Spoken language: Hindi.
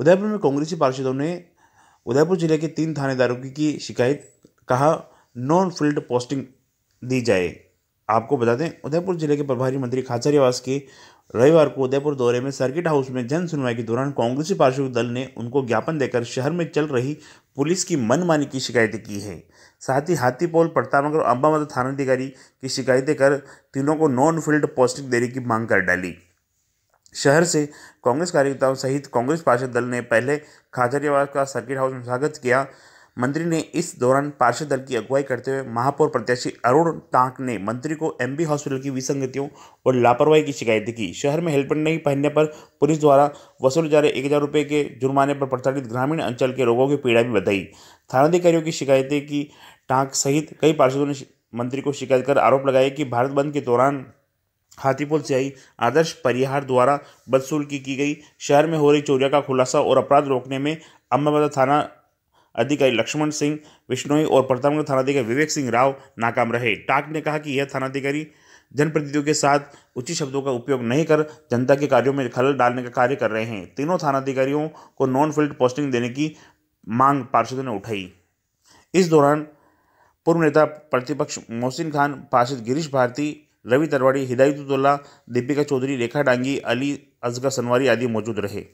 उदयपुर में कांग्रेसी पार्षदों ने उदयपुर जिले के तीन थानेदारों की, की शिकायत कहा नॉन फील्ड पोस्टिंग दी जाए आपको बता दें उदयपुर जिले के प्रभारी मंत्री खाचरियावास के रविवार को उदयपुर दौरे में सर्किट हाउस में जन सुनवाई के दौरान कांग्रेसी पार्षद दल ने उनको ज्ञापन देकर शहर में चल रही पुलिस की मनमानी की शिकायतें की है साथ ही हाथीपोल प्रतापनगर और अम्बावत थानाधिकारी की शिकायतें कर तीनों को नॉन फील्ड पोस्टिंग देने की मांग कर डाली शहर से कांग्रेस कार्यकर्ताओं सहित कांग्रेस पार्षद दल ने पहले खाजरियावास का सर्किट हाउस में स्वागत किया मंत्री ने इस दौरान पार्षद दल की अगुवाई करते हुए महापौर प्रत्याशी अरुण टांक ने मंत्री को एमबी हॉस्पिटल की विसंगतियों और लापरवाही की शिकायत की शहर में हेलमेट नहीं पहनने पर पुलिस द्वारा वसूले जा रहे एक हज़ार रुपये के जुर्माने पर प्रताड़ित ग्रामीण अंचल के लोगों की पीड़ा भी बताई थानाधिकारियों की शिकायतें की टांक सहित कई पार्षदों ने मंत्री को शिकायत कर आरोप लगाया कि भारत बंद के दौरान हाथीपुर से आई आदर्श परिहार द्वारा बदसूल की की गई शहर में हो रही चोरिया का खुलासा और अपराध रोकने में अम्बाबादा थाना अधिकारी लक्ष्मण सिंह विश्नोई और प्रतापगढ़ थानाधिकारी विवेक सिंह राव नाकाम रहे टाक ने कहा कि यह थानाधिकारी जनप्रतिनिधियों के साथ उचित शब्दों का उपयोग नहीं कर जनता के कार्यों में खलल डालने का कार्य कर रहे हैं तीनों थानाधिकारियों को नॉन फील्ड पोस्टिंग देने की मांग पार्षदों ने उठाई इस दौरान पूर्व नेता प्रतिपक्ष मोहसिन खान पार्षद गिरीश भारती रवि तरवाड़ी हिदायतुल्ला दीपिका चौधरी रेखा डांगी अली अजगर सनवारी आदि मौजूद रहे